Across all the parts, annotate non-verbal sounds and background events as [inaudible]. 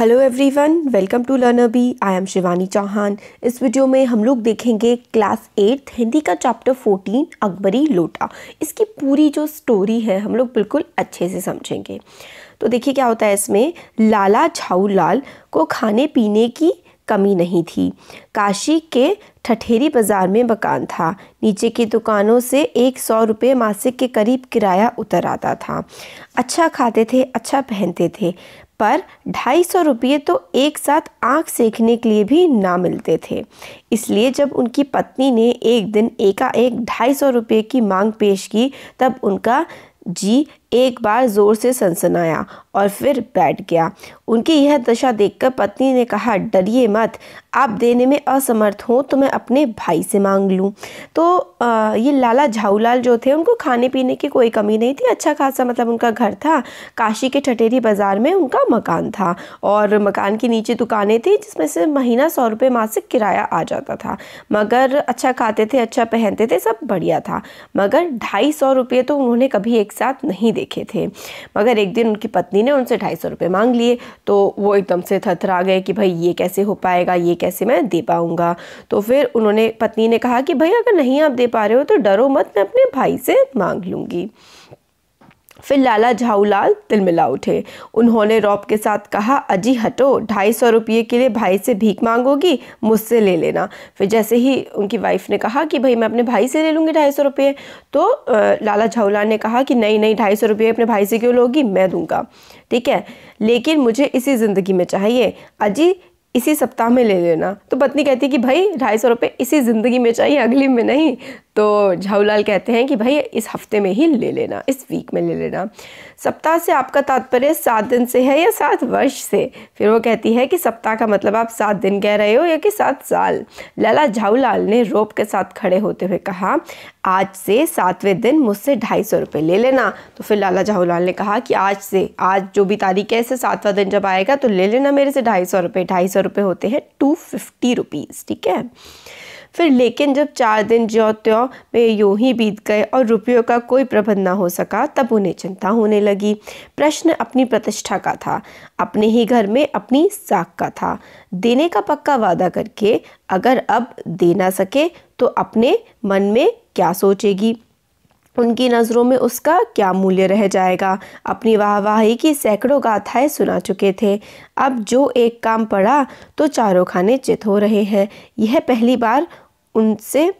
hello everyone welcome to learner bee I am Shivani Chauhan इस video में हम लोग देखेंगे क्लास एट्थ हिंदी का चैप्टर फोर्टीन अकबरी लोटा इसकी पूरी जो स्टोरी है हम लोग बिल्कुल अच्छे से समझेंगे तो देखिए क्या होता है इसमें लाला झाऊ लाल को खाने पीने की कमी नहीं थी काशी के ठठेरी बाज़ार में मकान था नीचे की दुकानों से एक सौ रुपये मासिक के करीब किराया उतर आता था अच्छा खाते थे अच्छा पहनते थे पर ढाई सौ रुपये तो एक साथ आँख सेकने के लिए भी ना मिलते थे इसलिए जब उनकी पत्नी ने एक दिन एकाएक ढाई सौ रुपये की मांग पेश की तब उनका जी एक बार ज़ोर से सनसनाया और फिर बैठ गया उनकी यह दशा देखकर पत्नी ने कहा डरिए मत आप देने में असमर्थ हो तो मैं अपने भाई से मांग लूँ तो आ, ये लाला झाऊलाल जो थे उनको खाने पीने की कोई कमी नहीं थी अच्छा खासा मतलब उनका घर था काशी के ठटेरी बाज़ार में उनका मकान था और मकान के नीचे दुकानें थी जिसमें से महीना सौ रुपये मासिक किराया आ जाता था मगर अच्छा खाते थे अच्छा पहनते थे सब बढ़िया था मगर ढाई सौ रुपये तो उन्होंने कभी एक साथ नहीं देखे थे मगर एक दिन उनकी पत्नी ने उनसे ढाई सौ मांग लिए तो वो एकदम से थथरा गए कि भाई ये कैसे हो पाएगा ये कैसे मैं दे पाऊँगा तो फिर उन्होंने पत्नी ने कहा कि भाई अगर नहीं आप दे पा रहे हो तो डरो मत मैं अपने भाई से मांग लूँगी फिर लाला झाऊलाल तिलमिला उठे उन्होंने रॉब के साथ कहा अजी हटो ढाई सौ रुपये के लिए भाई से भीख मांगोगी मुझसे ले लेना फिर जैसे ही उनकी वाइफ ने कहा कि भाई मैं अपने भाई से ले लूँगी ढाई सौ रुपये तो लाला झाऊलाल ने कहा कि नहीं नहीं ढाई सौ रुपये अपने भाई से क्यों लोगी मैं दूंगा ठीक है लेकिन मुझे इसी ज़िंदगी में चाहिए अजी इसी सप्ताह में ले लेना तो पत्नी कहती कि भाई ढाई सौ रुपये इसी ज़िंदगी में चाहिए अगली में नहीं तो झाऊलाल कहते हैं कि भाई इस हफ्ते में ही ले लेना इस वीक में ले लेना सप्ताह से आपका तात्पर्य सात दिन से है या सात वर्ष से फिर वो कहती है कि सप्ताह का मतलब आप सात दिन कह रहे हो या कि सात साल लाला झाऊलाल ने रोप के साथ खड़े होते हुए कहा आज से सातवें दिन मुझसे ढाई सौ रुपये ले लेना तो फिर लाला झाऊलाल ने कहा कि आज से आज जो भी तारीख है इससे सातवां दिन जब आएगा तो ले लेना मेरे से ढाई सौ रुपये ढाई सौ रुपये होते हैं टू फिफ्टी रुपीज़ ठीक है फिर लेकिन जब चार दिन ज्यो त्यो में यूँ ही बीत गए और रुपयों का कोई प्रबंध ना हो सका तब उन्हें चिंता होने लगी प्रश्न अपनी प्रतिष्ठा का था अपने ही घर में अपनी साख का था देने का पक्का वादा करके अगर अब दे ना सके तो अपने मन में क्या सोचेगी उनकी नज़रों में उसका क्या मूल्य रह जाएगा अपनी वाहवाही की सैकड़ों गाथाएं सुना चुके थे अब जो एक काम पड़ा तो चारों खाने चित हो रहे हैं यह पहली बार उनसे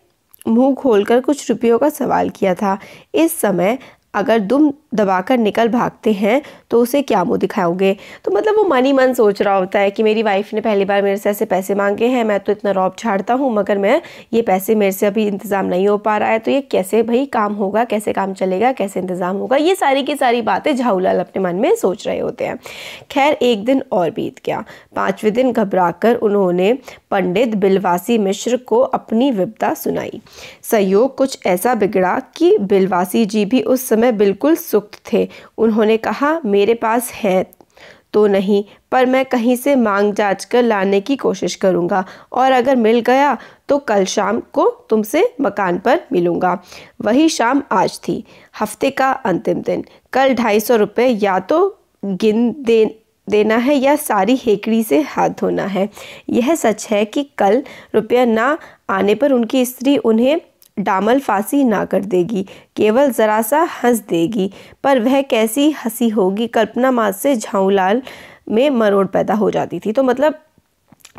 मुंह खोलकर कुछ रुपयों का सवाल किया था इस समय अगर तुम दबाकर निकल भागते हैं तो उसे क्या मुँह दिखाओगे तो मतलब वो मन ही मन सोच रहा होता है कि मेरी वाइफ ने पहली बार मेरे से ऐसे पैसे मांगे हैं मैं तो इतना रॉब छाड़ता हूँ मगर मैं ये पैसे मेरे से अभी इंतज़ाम नहीं हो पा रहा है तो ये कैसे भाई काम होगा कैसे काम चलेगा कैसे इंतज़ाम होगा ये सारी की सारी बातें झाऊलाल अपने मन में सोच रहे होते हैं खैर एक दिन और बीत गया पाँचवें दिन घबरा उन्होंने पंडित बिलवासी मिश्र को अपनी विपदा सुनाई सहयोग कुछ ऐसा बिगड़ा कि बिलवासी जी भी उस समय बिल्कुल सुख उत्सुक थे उन्होंने कहा मेरे पास है तो नहीं पर मैं कहीं से मांग जांच कर लाने की कोशिश करूंगा और अगर मिल गया तो कल शाम को तुमसे मकान पर मिलूंगा वही शाम आज थी हफ्ते का अंतिम दिन कल ढाई सौ रुपये या तो गिन दे देना है या सारी हेकड़ी से हाथ धोना है यह सच है कि कल रुपया ना आने पर उनकी स्त्री उन्हें डामल फांसी ना कर देगी केवल ज़रा सा हंस देगी पर वह कैसी हंसी होगी कल्पना मात से झाऊलाल में मरोड़ पैदा हो जाती थी तो मतलब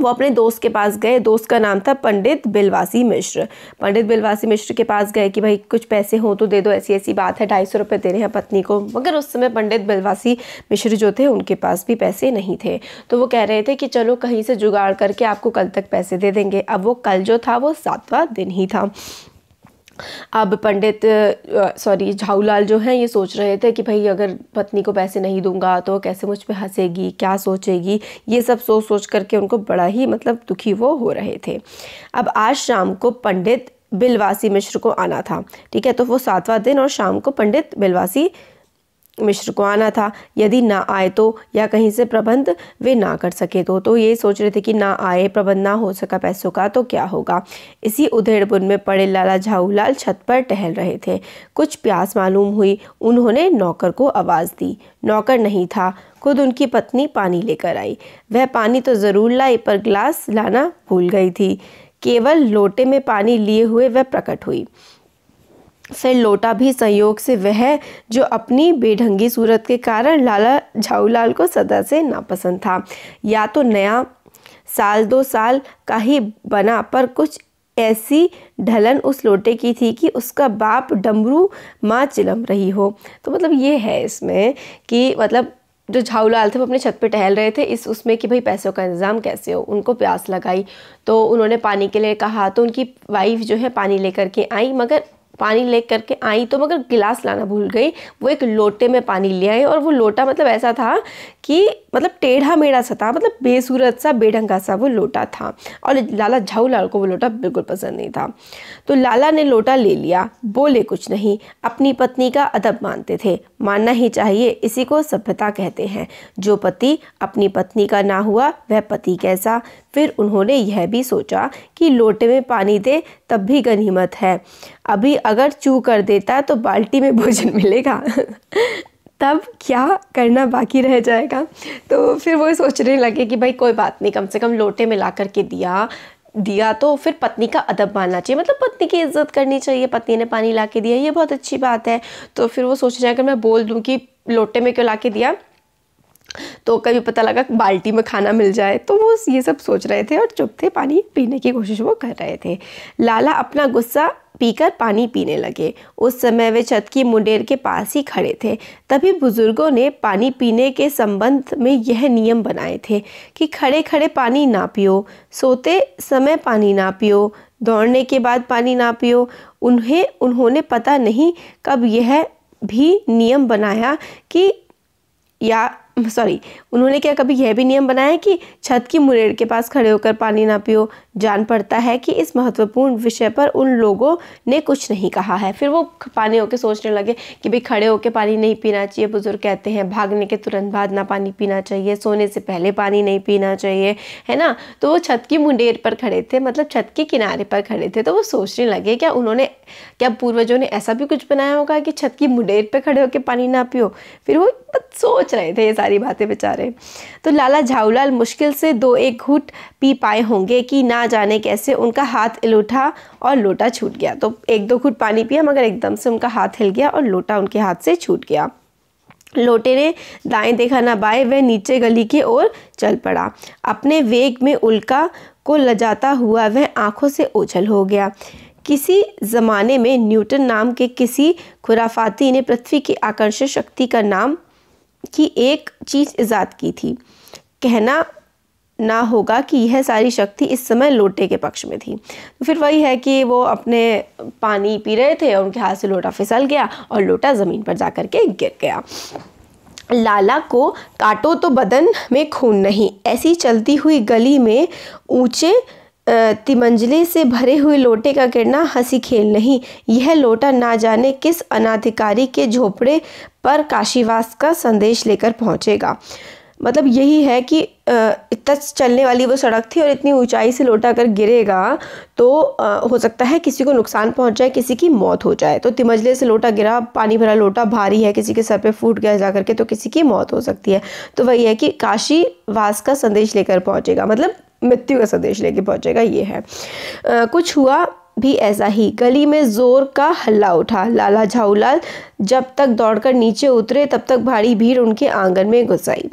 वो अपने दोस्त के पास गए दोस्त का नाम था पंडित बिलवासी मिश्र पंडित बिलवासी मिश्र के पास गए कि भाई कुछ पैसे हो तो दे दो ऐसी ऐसी बात है ढाई सौ रुपये दे रहे हैं पत्नी को मगर उस समय पंडित बिलवासी मिश्र जो थे उनके पास भी पैसे नहीं थे तो वो कह रहे थे कि चलो कहीं से जुगाड़ करके आपको कल तक पैसे दे देंगे अब वो कल जो था वो सातवा दिन ही था अब पंडित सॉरी झाऊलाल जो हैं ये सोच रहे थे कि भाई अगर पत्नी को पैसे नहीं दूंगा तो कैसे मुझ पर हंसेगी क्या सोचेगी ये सब सोच सोच करके उनको बड़ा ही मतलब दुखी वो हो रहे थे अब आज शाम को पंडित बिलवासी मिश्र को आना था ठीक है तो वो सातवां दिन और शाम को पंडित बिलवासी मिश्र को आना था यदि ना आए तो या कहीं से प्रबंध वे ना कर सके तो तो ये सोच रहे थे कि ना आए प्रबंध ना हो सका पैसों का तो क्या होगा इसी उधेड़बुन में पड़े लाला झाऊलाल छत पर टहल रहे थे कुछ प्यास मालूम हुई उन्होंने नौकर को आवाज़ दी नौकर नहीं था खुद उनकी पत्नी पानी लेकर आई वह पानी तो ज़रूर लाई पर ग्लास लाना भूल गई थी केवल लोटे में पानी लिए हुए वह प्रकट हुई फिर लौटा भी संयोग से वह जो अपनी बेढंगी सूरत के कारण लाला झाऊलाल को सदा से नापसंद था या तो नया साल दो साल का ही बना पर कुछ ऐसी ढलन उस लोटे की थी कि उसका बाप डमरू माँ चिलम रही हो तो मतलब ये है इसमें कि मतलब जो झाऊलाल थे वो अपने छत पे टहल रहे थे इस उसमें कि भाई पैसों का इंतज़ाम कैसे हो उनको प्यास लगाई तो उन्होंने पानी के लिए कहा तो उनकी वाइफ जो है पानी लेकर के आई मगर पानी ले करके आई तो मगर गिलास लाना भूल गई वो एक लोटे में पानी ले आई और वो लोटा मतलब ऐसा था कि मतलब टेढ़ा मेढ़ा सा था मतलब बेसूरत सा बेढंगा सा वो लोटा था और लाला झाऊ लाल को वो लोटा बिल्कुल पसंद नहीं था तो लाला ने लोटा ले लिया बोले कुछ नहीं अपनी पत्नी का अदब मानते थे मानना ही चाहिए इसी को सभ्यता कहते हैं जो पति अपनी पत्नी का ना हुआ वह पति कैसा फिर उन्होंने यह भी सोचा कि लोटे में पानी दे तब भी गनीमत है अभी अगर चू कर देता तो बाल्टी में भोजन मिलेगा [laughs] तब क्या करना बाकी रह जाएगा तो फिर वो सोचने लगे कि भाई कोई बात नहीं कम से कम लोटे मिला करके दिया दिया तो फिर पत्नी का अदब मानना चाहिए मतलब पत्नी की इज्जत करनी चाहिए पत्नी ने पानी ला के दिया ये बहुत अच्छी बात है तो फिर वो सोच रहे हैं अगर मैं बोल दूँ कि लोटे में क्यों ला के दिया तो कभी पता लगा बाल्टी में खाना मिल जाए तो वो ये सब सोच रहे थे और चुप थे पानी पीने की कोशिश वो कर रहे थे लाला अपना गुस्सा पीकर पानी पीने लगे उस समय वे छत की मुंडेर के पास ही खड़े थे तभी बुजुर्गों ने पानी पीने के संबंध में यह नियम बनाए थे कि खड़े खड़े पानी ना पियो सोते समय पानी ना पियो दौड़ने के बाद पानी ना पियो उन्हें उन्होंने पता नहीं कब यह भी नियम बनाया कि या सॉरी उन्होंने क्या कभी यह भी नियम बनाया कि छत की मुरेड़ के पास खड़े होकर पानी ना पियो जान पड़ता है कि इस महत्वपूर्ण विषय पर उन लोगों ने कुछ नहीं कहा है फिर वो पानी होकर सोचने लगे कि भाई खड़े होकर पानी नहीं पीना चाहिए बुजुर्ग कहते हैं भागने के तुरंत बाद ना पानी पीना चाहिए सोने से पहले पानी नहीं पीना चाहिए है ना तो वो छत की मुंडेर पर खड़े थे मतलब छत के किनारे पर खड़े थे तो वो सोचने लगे क्या उन्होंने क्या पूर्वजों ने ऐसा भी कुछ बनाया होगा कि छत की मुंडेर पर खड़े होकर पानी ना पियो फिर वो सोच रहे थे ये सारी सारी बातें बेचारे तो लाला झाऊलाल मुश्किल से दो एक घूट पी पाए होंगे कि ना जाने कैसे उनका हाथ इलूठा और लोटा छूट गया तो एक दो घूट पानी पिया मगर एकदम से उनका हाथ हिल गया और लोटा उनके हाथ से छूट गया लोटे ने दाएं देखा ना बाएं वह नीचे गली की ओर चल पड़ा अपने वेग में उल्का को लजाता हुआ वह आंखों से ओझल हो गया किसी ज़माने में न्यूटन नाम के किसी खुराफाती ने पृथ्वी की आकर्षण शक्ति का नाम की एक चीज़ ईजाद की थी कहना ना होगा कि यह सारी शक्ति इस समय लोटे के पक्ष में थी तो फिर वही है कि वो अपने पानी पी रहे थे और उनके हाथ से लोटा फिसल गया और लोटा ज़मीन पर जा कर के गिर गया लाला को काटो तो बदन में खून नहीं ऐसी चलती हुई गली में ऊंचे तिमंजले से भरे हुए लोटे का गिरना हंसी खेल नहीं यह लोटा ना जाने किस अनाधिकारी के झोपड़े पर काशीवास का संदेश लेकर पहुंचेगा मतलब यही है कि इतना चलने वाली वो सड़क थी और इतनी ऊंचाई से लोटा अगर गिरेगा तो हो सकता है किसी को नुकसान पहुंच जाए किसी की मौत हो जाए तो तिमजले से लोटा गिरा पानी भरा लोटा भारी है किसी के सर पे फूट गया जा करके तो किसी की मौत हो सकती है तो वही है कि काशी वास का संदेश लेकर पहुंचेगा मतलब मृत्यु का संदेश लेके पहुंचेगा ये है आ, कुछ हुआ भी ऐसा ही गली में जोर का हल्ला उठा लाला झाऊलाल जब तक दौड़कर नीचे उतरे तब तक भारी भीड़ उनके आंगन में घुस आई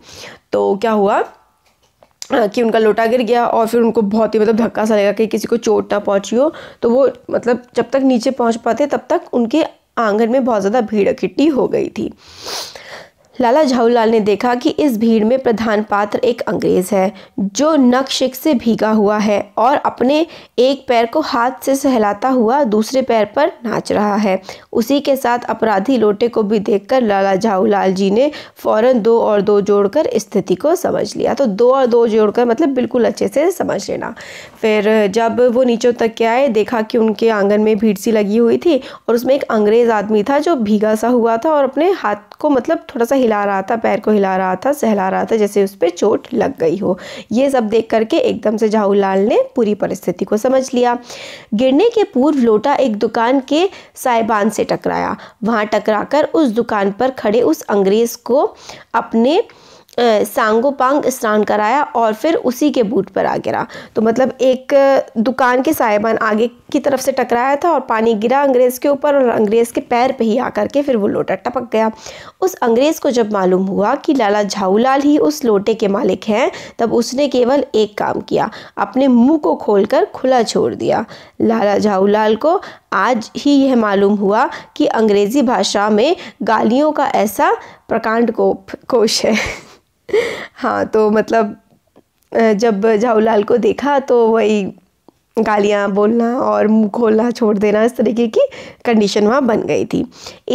तो क्या हुआ कि उनका लोटा गिर गया और फिर उनको बहुत ही मतलब धक्का सा लगा कि किसी को चोट ना पहुंची हो तो वो मतलब जब तक नीचे पहुंच पाते तब तक उनके आंगन में बहुत ज़्यादा भीड़ इकट्ठी हो गई थी लाला झाऊलाल ने देखा कि इस भीड़ में प्रधान पात्र एक अंग्रेज़ है जो नक्शिक से भीगा हुआ है और अपने एक पैर को हाथ से सहलाता हुआ दूसरे पैर पर नाच रहा है उसी के साथ अपराधी लोटे को भी देखकर लाला झाऊलाल जी ने फौरन दो और दो जोड़कर स्थिति को समझ लिया तो दो और दो जोड़कर मतलब बिल्कुल अच्छे से समझ लेना फिर जब वो नीचों तक के आए देखा कि उनके आंगन में भीड़ सी लगी हुई थी और उसमें एक अंग्रेज़ आदमी था जो भीगा सा हुआ था और अपने हाथ को मतलब थोड़ा सा हिला रहा था पैर को हिला रहा था सहला रहा था जैसे उस पर चोट लग गई हो ये सब देख करके एकदम से झाहूलाल ने पूरी परिस्थिति को समझ लिया गिरने के पूर्व लोटा एक दुकान के साहिबान से टकराया वहाँ टकराकर उस दुकान पर खड़े उस अंग्रेज़ को अपने सांगोपांग स्नान कराया और फिर उसी के बूट पर आ गिरा तो मतलब एक दुकान के साहिबान आगे की तरफ से टकराया था और पानी गिरा अंग्रेज़ के ऊपर और अंग्रेज़ के पैर पे ही आकर के फिर वो लोटा टपक गया उस अंग्रेज़ को जब मालूम हुआ कि लाला झाऊलाल ही उस लोटे के मालिक हैं तब उसने केवल एक काम किया अपने मुंह को खोलकर खुला छोड़ दिया लाला झाऊलाल को आज ही यह मालूम हुआ कि अंग्रेज़ी भाषा में गालियों का ऐसा प्रकांड कोप कोश है हाँ तो मतलब जब झाऊलाल को देखा तो वही गालियाँ बोलना और मुँह खोलना छोड़ देना इस तरीके की कंडीशन वहाँ बन गई थी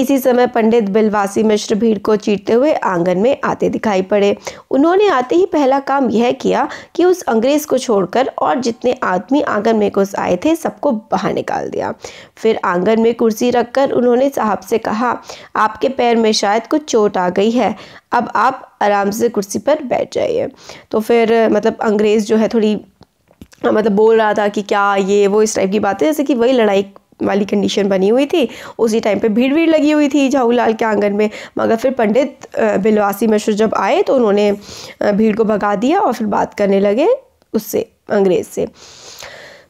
इसी समय पंडित बिलवासी मिश्र भीड़ को चीटते हुए आंगन में आते दिखाई पड़े उन्होंने आते ही पहला काम यह किया कि उस अंग्रेज़ को छोड़कर और जितने आदमी आंगन में घुस आए थे सबको बाहर निकाल दिया फिर आंगन में कुर्सी रखकर उन्होंने साहब से कहा आपके पैर में शायद कुछ चोट आ गई है अब आप आराम से कुर्सी पर बैठ जाइए तो फिर मतलब अंग्रेज़ जो है थोड़ी मतलब बोल रहा था कि क्या ये वो इस टाइप की बातें जैसे कि वही लड़ाई वाली कंडीशन बनी हुई थी उसी टाइम पे भीड़ भीड़ लगी हुई थी झाऊलाल के आंगन में मगर फिर पंडित बिलवासी मिश्र जब आए तो उन्होंने भीड़ को भगा दिया और फिर बात करने लगे उससे अंग्रेज से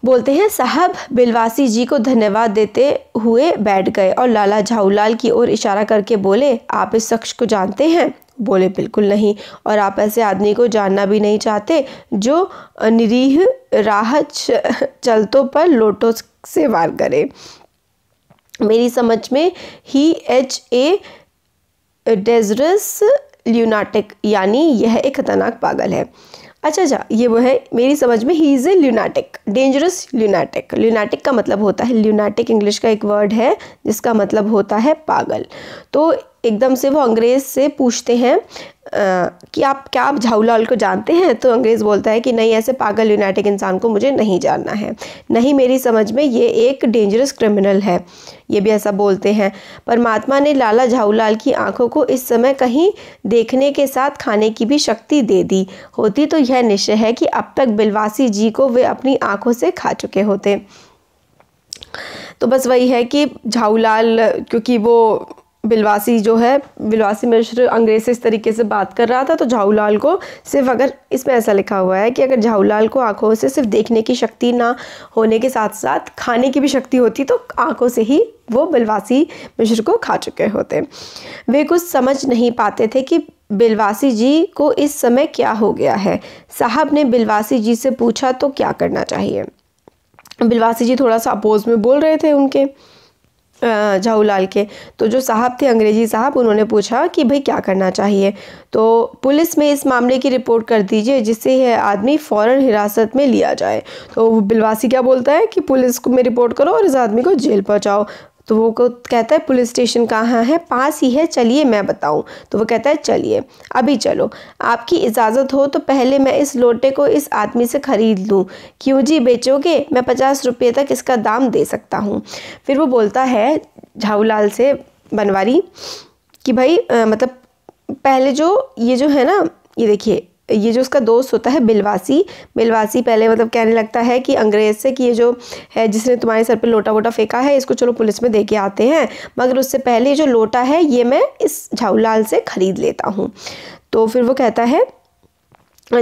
बोलते हैं साहब बिलवासी जी को धन्यवाद देते हुए बैठ गए और लाला झाऊलाल की ओर इशारा करके बोले आप इस शख्स को जानते हैं बोले बिल्कुल नहीं और आप ऐसे आदमी को जानना भी नहीं चाहते जो निरीह राह चलतों पर लोटों से वार करे मेरी समझ में ही एच ए डेजरस ल्यूनाटिक यानी यह एक खतरनाक पागल है अच्छा अच्छा ये वो है मेरी समझ में ही इज़ ए ल्यूनाटिक डेंजरस ल्यूनाटिक ल्यूनाटिक का मतलब होता है ल्यूनाटिक इंग्लिश का एक वर्ड है जिसका मतलब होता है पागल तो एकदम से वो अंग्रेज़ से पूछते हैं कि आप क्या आप झाऊलाल को जानते हैं तो अंग्रेज़ बोलता है कि नहीं ऐसे पागल यूनाइटिक इंसान को मुझे नहीं जानना है नहीं मेरी समझ में ये एक डेंजरस क्रिमिनल है ये भी ऐसा बोलते हैं परमात्मा ने लाला झाऊलाल की आंखों को इस समय कहीं देखने के साथ खाने की भी शक्ति दे दी होती तो यह निश्चय है कि अब तक बिलवासी जी को वे अपनी आंखों से खा चुके होते तो बस वही है कि झाऊलाल क्योंकि वो बिलवासी जो है बिलवासी मिश्र अंग्रेज से इस तरीके से बात कर रहा था तो झाऊलाल को सिर्फ अगर इसमें ऐसा लिखा हुआ है कि अगर झाऊलाल को आंखों से सिर्फ देखने की शक्ति ना होने के साथ साथ खाने की भी शक्ति होती तो आंखों से ही वो बिलवासी मिश्र को खा चुके होते वे कुछ समझ नहीं पाते थे कि बिलवासी जी को इस समय क्या हो गया है साहब ने बिलवासी जी से पूछा तो क्या करना चाहिए बिलवासी जी थोड़ा सा अपोज में बोल रहे थे उनके झाहूलाल के तो जो साहब थे अंग्रेजी साहब उन्होंने पूछा कि भाई क्या करना चाहिए तो पुलिस में इस मामले की रिपोर्ट कर दीजिए जिससे यह आदमी फौरन हिरासत में लिया जाए तो बिलवासी क्या बोलता है कि पुलिस को में रिपोर्ट करो और इस आदमी को जेल पहुँचाओ तो वो को कहता है पुलिस स्टेशन कहाँ है पास ही है चलिए मैं बताऊँ तो वो कहता है चलिए अभी चलो आपकी इजाज़त हो तो पहले मैं इस लोटे को इस आदमी से ख़रीद लूँ क्यों जी बेचोगे मैं पचास रुपये तक इसका दाम दे सकता हूँ फिर वो बोलता है झाऊलाल से बनवारी कि भाई आ, मतलब पहले जो ये जो है ना ये देखिए ये जो उसका दोस्त होता है बिलवासी बिलवासी पहले मतलब कहने लगता है कि अंग्रेज से कि ये जो है जिसने तुम्हारे सर पे लोटा वोटा फेंका है इसको चलो पुलिस में दे के आते हैं मगर उससे पहले जो लोटा है ये मैं इस झाऊलाल से ख़रीद लेता हूँ तो फिर वो कहता है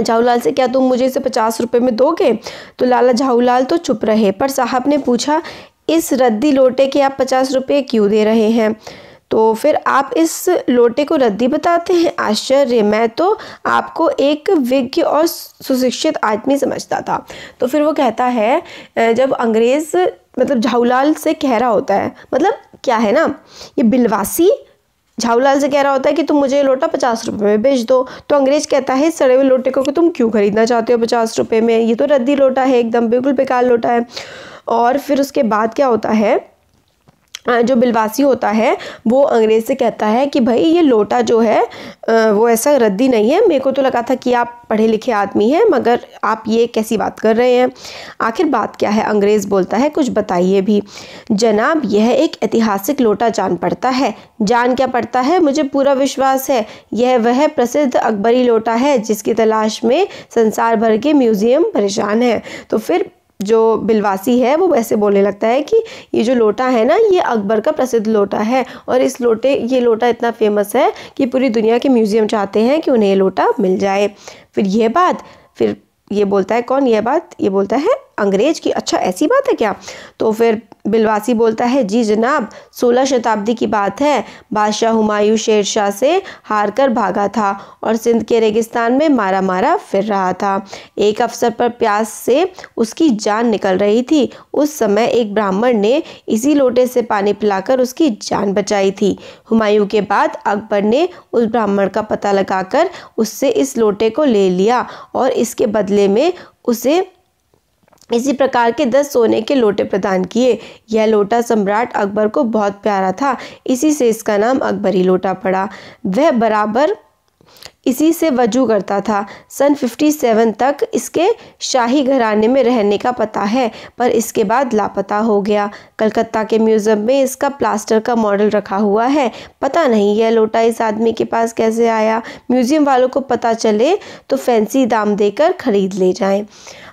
झाऊलाल से क्या तुम मुझे इसे पचास रुपये में दोगे तो लाला झाऊलाल तो चुप रहे पर साहब ने पूछा इस रद्दी लोटे के आप पचास रुपये क्यों दे रहे हैं तो फिर आप इस लोटे को रद्दी बताते हैं आश्चर्य मैं तो आपको एक विज्ञ और सुशिक्षित आदमी समझता था तो फिर वो कहता है जब अंग्रेज़ मतलब झाऊलाल से कह रहा होता है मतलब क्या है ना ये बिलवासी झाऊलाल से कह रहा होता है कि तुम मुझे लोटा पचास रुपये में बेच दो तो अंग्रेज कहता है सड़े हुए लोटे को कि तुम क्यों खरीदना चाहते हो पचास रुपये में ये तो रद्दी लोटा है एकदम बिल्कुल बेकार लोटा है और फिर उसके बाद क्या होता है हाँ, जो बिलवासी होता है वो अंग्रेज़ से कहता है कि भाई ये लोटा जो है वो ऐसा रद्दी नहीं है मेरे को तो लगा था कि आप पढ़े लिखे आदमी हैं मगर आप ये कैसी बात कर रहे हैं आखिर बात क्या है अंग्रेज़ बोलता है कुछ बताइए भी जनाब यह एक ऐतिहासिक लोटा जान पड़ता है जान क्या पड़ता है मुझे पूरा विश्वास है यह वह प्रसिद्ध अकबरी लोटा है जिसकी तलाश में संसार भर के म्यूज़ियम परेशान हैं तो फिर जो बिलवासी है वो वैसे बोलने लगता है कि ये जो लोटा है ना ये अकबर का प्रसिद्ध लोटा है और इस लोटे ये लोटा इतना फेमस है कि पूरी दुनिया के म्यूज़ियम चाहते हैं कि उन्हें ये लोटा मिल जाए फिर यह बात फिर ये बोलता है कौन यह बात ये बोलता है अंग्रेज की अच्छा ऐसी बात है क्या तो फिर बिलवासी बोलता है जी जनाब सोलह शताब्दी की बात है बादशाह हुमायूं शेरशाह से हार कर भागा था और सिंध के रेगिस्तान में मारा मारा फिर रहा था एक अवसर पर प्यास से उसकी जान निकल रही थी उस समय एक ब्राह्मण ने इसी लोटे से पानी पिलाकर उसकी जान बचाई थी हुमायूं के बाद अकबर ने उस ब्राह्मण का पता लगाकर उससे इस लोटे को ले लिया और इसके बदले में उसे इसी प्रकार के दस सोने के लोटे प्रदान किए यह लोटा सम्राट अकबर को बहुत प्यारा था इसी से इसका नाम अकबरी लोटा पड़ा वह बराबर इसी से वजू करता था सन 57 तक इसके शाही घराने में रहने का पता है पर इसके बाद लापता हो गया कलकत्ता के म्यूज़ियम में इसका प्लास्टर का मॉडल रखा हुआ है पता नहीं यह लोटा इस आदमी के पास कैसे आया म्यूज़ियम वालों को पता चले तो फैंसी दाम देकर खरीद ले जाएं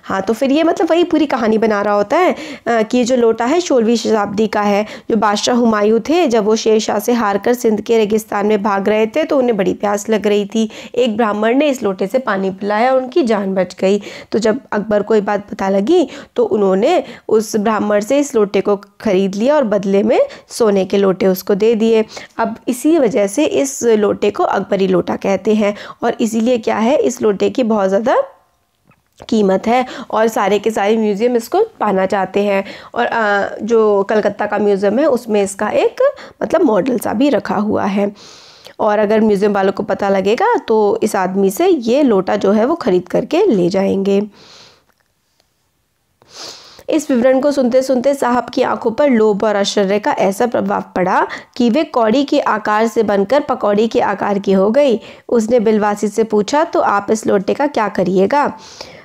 हाँ तो फिर ये मतलब वही पूरी कहानी बना रहा होता है आ, कि ये जो लोटा है सोलहवीं शताब्दी का है जो बादशाह हुमायूं थे जब वो शेर शाह से हार कर सिंध के रेगिस्तान में भाग रहे थे तो उन्हें बड़ी प्यास लग रही थी एक ब्राह्मण ने इस लोटे से पानी पिलाया उनकी जान बच गई तो जब अकबर को ये बात पता लगी तो उन्होंने उस ब्राह्मण से इस लोटे को खरीद लिया और बदले में सोने के लोटे उसको दे दिए अब इसी वजह से इस लोटे को अकबरी लोटा कहते हैं और इसीलिए क्या है इस लोटे की बहुत ज़्यादा कीमत है और सारे के सारे म्यूज़ियम इसको पाना चाहते हैं और जो कलकत्ता का म्यूज़ियम है उसमें इसका एक मतलब मॉडल सा भी रखा हुआ है और अगर म्यूज़ियम वालों को पता लगेगा तो इस आदमी से ये लोटा जो है वो ख़रीद करके ले जाएंगे इस विवरण को सुनते सुनते साहब की आंखों पर लोभ और आश्चर्य का ऐसा प्रभाव पड़ा कि वे कौड़ी के आकार से बनकर पकौड़ी के आकार की हो गई उसने बिलवासी से पूछा तो आप इस लोटे का क्या करिएगा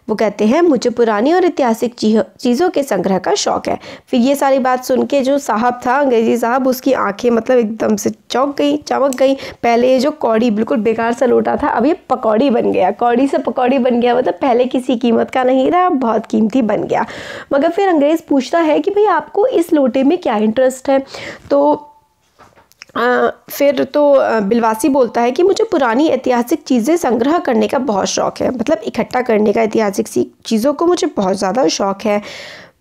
वो कहते हैं मुझे पुरानी और ऐतिहासिक चीज़ों के संग्रह का शौक है फिर ये सारी बात सुन के जो साहब था अंग्रेजी साहब उसकी आंखें मतलब एकदम से चौंक गई चमक गई पहले ये जो कौड़ी बिल्कुल बेकार सा लोटा था अब ये पकौड़ी बन गया कौड़ी से पकौड़ी बन गया मतलब पहले किसी कीमत का नहीं था बहुत कीमती बन गया मगर फिर अंग्रेज़ पूछता है कि भाई आपको इस लोटे में क्या इंटरेस्ट है तो आ, फिर तो बिलवासी बोलता है कि मुझे पुरानी ऐतिहासिक चीज़ें संग्रह करने का बहुत शौक़ है मतलब इकट्ठा करने का ऐतिहासिक चीज़ों को मुझे बहुत ज़्यादा शौक़ है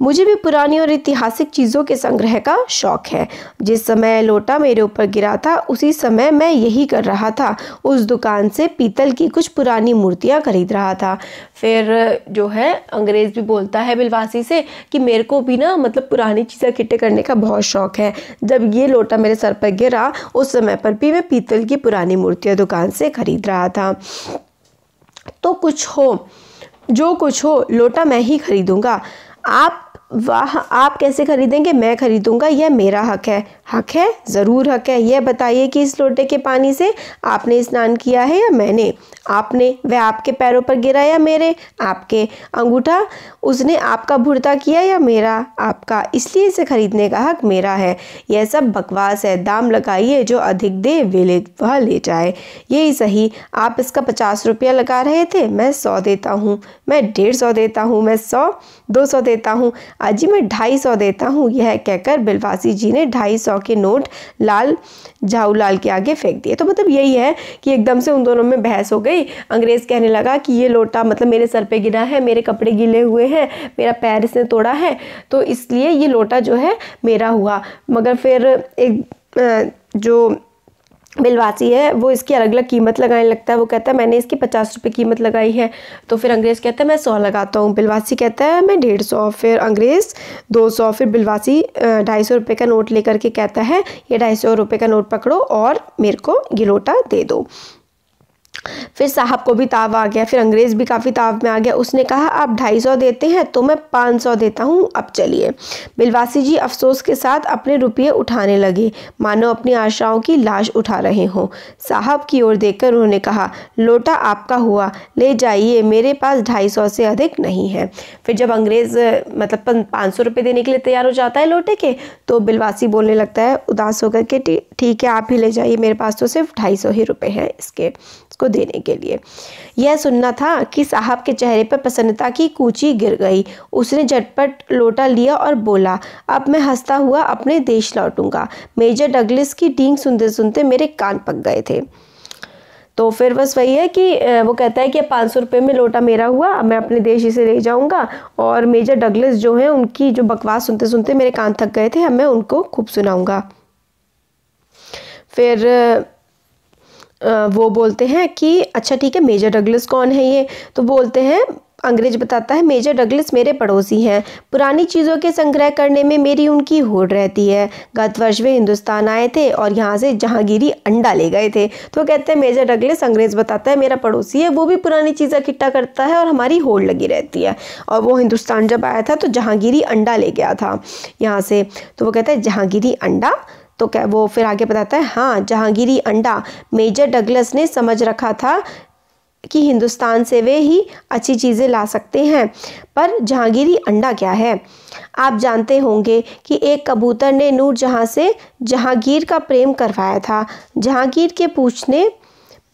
मुझे भी पुरानी और ऐतिहासिक चीज़ों के संग्रह का शौक है जिस समय लोटा मेरे ऊपर गिरा था उसी समय मैं यही कर रहा था उस दुकान से पीतल की कुछ पुरानी मूर्तियाँ खरीद रहा था फिर जो है अंग्रेज़ भी बोलता है बिलवासी से कि मेरे को भी ना मतलब पुरानी चीज़ें इकट्ठे करने का बहुत शौक है जब ये लोटा मेरे सर पर गिरा उस समय पर भी मैं पीतल की पुरानी मूर्तियाँ दुकान से खरीद रहा था तो कुछ हो जो कुछ हो लोटा मैं ही खरीदूँगा आप वाह आप कैसे खरीदेंगे मैं खरीदूंगा यह मेरा हक है हक है ज़रूर हक है यह बताइए कि इस लोटे के पानी से आपने स्नान किया है या मैंने आपने वह आपके पैरों पर गिरा या मेरे आपके अंगूठा उसने आपका भुड़ता किया या मेरा आपका इसलिए इसे खरीदने का हक मेरा है यह सब बकवास है दाम लगाइए जो अधिक दे वे ले वह ले जाए यही सही आप इसका पचास रुपया लगा रहे थे मैं सौ देता हूँ मैं डेढ़ सौ देता हूँ मैं सौ दो सौ देता हूँ आज ही मैं ढाई सौ देता हूँ यह कहकर बिलवासी जी ने ढाई सौ के नोट लाल झाऊ लाल के आगे फेंक दिए तो मतलब यही है कि एकदम से उन दोनों में बहस हो गई अंग्रेज़ कहने लगा कि ये लोटा मतलब मेरे सर पे गिरा है मेरे कपड़े गिले हुए हैं मेरा पैर इसने तोड़ा है तो इसलिए ये लोटा जो है मेरा हुआ मगर फिर एक जो बिलवासी है वो इसकी अलग अलग कीमत लगाने लगता है वो कहता है मैंने इसकी पचास रुपये कीमत लगाई है तो फिर अंग्रेज़ कहता है मैं सौ लगाता हूँ बिलवासी कहता है मैं डेढ़ सौ फिर अंग्रेज़ दो सौ फिर बिलवासी ढाई सौ रुपये का नोट लेकर के कहता है ये ढाई सौ रुपये का नोट पकड़ो और मेरे को ये लोटा दे दो फिर साहब को भी ताव आ गया फिर अंग्रेज़ भी काफ़ी ताव में आ गया उसने कहा आप ढाई सौ देते हैं तो मैं पाँच सौ देता हूँ अब चलिए बिलवासी जी अफसोस के साथ अपने रुपये उठाने लगे मानो अपनी आशाओं की लाश उठा रहे हों साहब की ओर देखकर उन्होंने कहा लोटा आपका हुआ ले जाइए मेरे पास ढाई सौ से अधिक नहीं है फिर जब अंग्रेज़ मतलब पाँच सौ रुपये देने के लिए तैयार हो जाता है लोटे के तो बिलवासी बोलने लगता है उदास होकर के ठीक है आप ही ले जाइए मेरे पास तो सिर्फ ढाई सौ ही रुपये हैं इसके इसको देने के लिए यह सुनना था कि साहब के चेहरे पर प्रसन्नता की कूची गिर गई उसने झटपट लोटा लिया और बोला अब मैं हंसता हुआ अपने देश लौटूंगा मेजर डगलिस की डींग सुनते सुनते मेरे कान पक गए थे तो फिर बस वही है कि वो कहता है कि पाँच सौ रुपये में लोटा मेरा हुआ अब मैं अपने देश इसे ले जाऊंगा और मेजर डगलिस जो है उनकी जो बकवास सुनते सुनते मेरे कान थक गए थे अब मैं उनको खूब सुनाऊंगा फिर वो बोलते हैं कि अच्छा ठीक है मेजर डगलस कौन है ये तो बोलते हैं अंग्रेज बताता है मेजर डगलस मेरे पड़ोसी हैं पुरानी चीज़ों के संग्रह करने में मेरी उनकी होड़ रहती है गत वर्ष वे हिंदुस्तान आए थे और यहाँ से जहांगीरी अंडा ले गए थे तो कहते हैं मेजर डगलस अंग्रेज बताता है मेरा पड़ोसी है वो भी पुरानी चीज़ें इकट्ठा करता है और हमारी होड़ लगी रहती है और वो हिंदुस्तान जब आया था तो जहांगीरी अंडा ले गया था यहाँ से तो वो कहता है जहांगीरी अंडा तो क्या वो फिर आगे बताता है हाँ जहांगीरी अंडा मेजर डगलस ने समझ रखा था कि हिंदुस्तान से वे ही अच्छी चीज़ें ला सकते हैं पर जहांगीरी अंडा क्या है आप जानते होंगे कि एक कबूतर ने नूर जहाँ से जहांगीर का प्रेम करवाया था जहांगीर के पूछने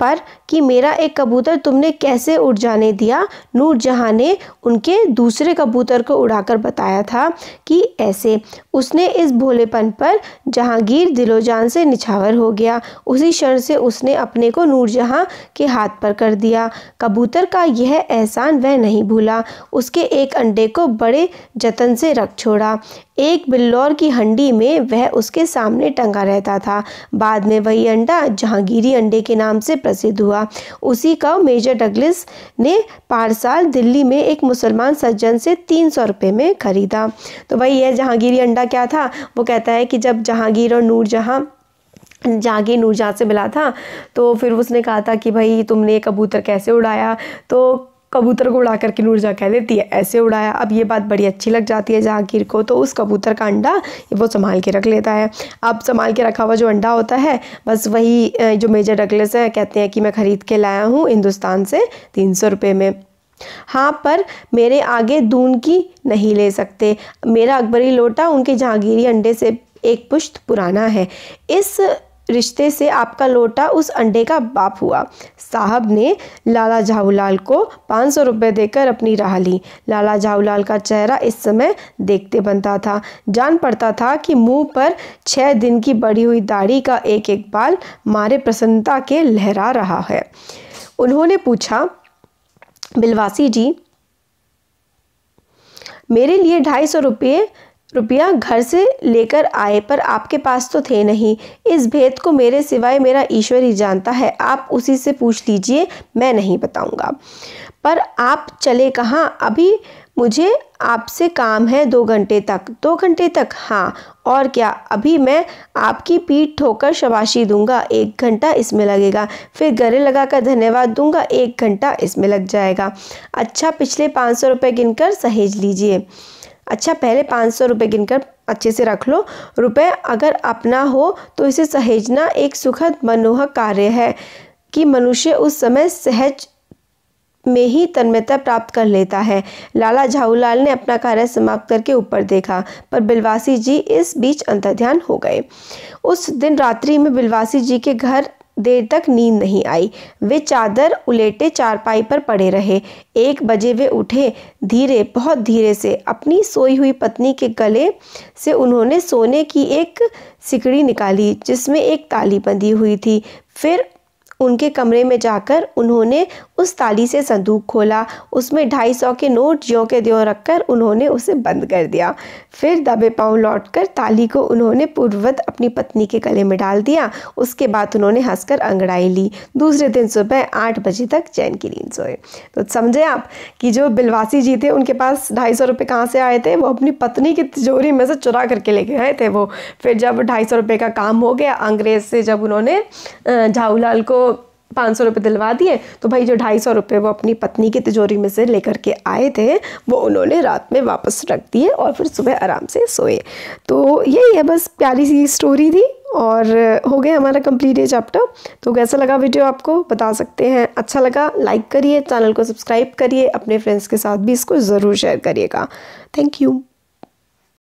पर कि मेरा एक कबूतर तुमने कैसे उड़ जाने दिया नूर जहाँ ने उनके दूसरे कबूतर को उड़ाकर बताया था कि ऐसे उसने इस भोलेपन पर जहांगीर दिलोजान से निछावर हो गया उसी क्षण से उसने अपने को नूरजहाँ के हाथ पर कर दिया कबूतर का यह एहसान वह नहीं भूला उसके एक अंडे को बड़े जतन से रख छोड़ा एक बिल्लौर की हंडी में वह उसके सामने टंगा रहता था बाद में वही अंडा जहांगीरी अंडे के नाम से प्रसिद्ध हुआ हुआ उसी का मेजर डगलिस ने पारसाल दिल्ली में एक मुसलमान सज्जन से तीन सौ रुपये में ख़रीदा तो भाई यह जहांगीरी अंडा क्या था वो कहता है कि जब जहांगीर और नूरजहाँ जागे नूरजहाँ से मिला था तो फिर उसने कहा था कि भाई तुमने कबूतर कैसे उड़ाया तो कबूतर को उड़ा करके नूरजा कह देती है ऐसे उड़ाया अब ये बात बड़ी अच्छी लग जाती है जहांगीर को तो उस कबूतर का अंडा वो संभाल के रख लेता है अब संभाल के रखा हुआ जो अंडा होता है बस वही जो मेजर डगलस है कहते हैं कि मैं ख़रीद के लाया हूँ हिंदुस्तान से तीन सौ रुपये में हाँ पर मेरे आगे दून की नहीं ले सकते मेरा अकबरी लोटा उनके जहांगीरी अंडे से एक पुश्त पुराना है इस रिश्ते से आपका लोटा उस अंडे का बाप हुआ साहब ने लाला झाऊलाल को पाँच सौ रुपये देकर अपनी राह ली लाला झाऊलाल का चेहरा इस समय देखते बनता था जान पड़ता था कि मुंह पर छः दिन की बड़ी हुई दाढ़ी का एक एक बाल मारे प्रसन्नता के लहरा रहा है उन्होंने पूछा बिलवासी जी मेरे लिए ढाई सौ रुपये रुपया घर से लेकर आए पर आपके पास तो थे नहीं इस भेद को मेरे सिवाय मेरा ईश्वर ही जानता है आप उसी से पूछ लीजिए मैं नहीं बताऊंगा पर आप चले कहाँ अभी मुझे आपसे काम है दो घंटे तक दो घंटे तक हाँ और क्या अभी मैं आपकी पीठ ठोकर शबाशी दूंगा एक घंटा इसमें लगेगा फिर गले लगाकर धन्यवाद दूंगा एक घंटा इसमें लग जाएगा अच्छा पिछले पाँच सौ रुपये गिनकर सहेज लीजिए अच्छा पहले पाँच सौ रुपये गिनकर अच्छे से रख लो रुपए अगर अपना हो तो इसे सहेजना एक सुखद मनोह कार्य है कि मनुष्य उस समय सहज में ही तन्मयता प्राप्त कर लेता है लाला झाऊलाल ने अपना कार्य समाप्त करके ऊपर देखा पर बिलवासी जी इस बीच अंतर्ध्यान हो गए उस दिन रात्रि में बिलवासी जी के घर देर तक नींद नहीं आई वे चादर उलेटे चारपाई पर पड़े रहे एक बजे वे उठे धीरे बहुत धीरे से अपनी सोई हुई पत्नी के गले से उन्होंने सोने की एक सिकड़ी निकाली जिसमें एक ताली बंधी हुई थी फिर उनके कमरे में जाकर उन्होंने उस ताली से संदूक खोला उसमें ढाई सौ के नोट ज्यों के द्यों रखकर उन्होंने उसे बंद कर दिया फिर दबे पाँव लौटकर ताली को उन्होंने पूर्ववत अपनी पत्नी के गले में डाल दिया उसके बाद उन्होंने हंसकर अंगड़ाई ली दूसरे दिन सुबह आठ बजे तक चैन की नींद सोए तो समझे आप कि जो बिलवासी जी थे उनके पास ढाई सौ रुपये कहाँ से आए थे वो अपनी पत्नी की तिजोरी में से चुरा करके लेके आए थे वो फिर जब ढाई सौ रुपये का काम हो गया अंग्रेज़ से जब उन्होंने झाऊलाल को पाँच सौ रुपये दिलवा दिए तो भाई जो ढाई सौ रुपये वो अपनी पत्नी की तिजोरी में से लेकर के आए थे वो उन्होंने रात में वापस रख दिए और फिर सुबह आराम से सोए तो यही है बस प्यारी सी स्टोरी थी और हो गया हमारा कंप्लीट ये चैप्टर तो कैसा लगा वीडियो आपको बता सकते हैं अच्छा लगा लाइक करिए चैनल को सब्सक्राइब करिए अपने फ्रेंड्स के साथ भी इसको ज़रूर शेयर करिएगा थैंक यू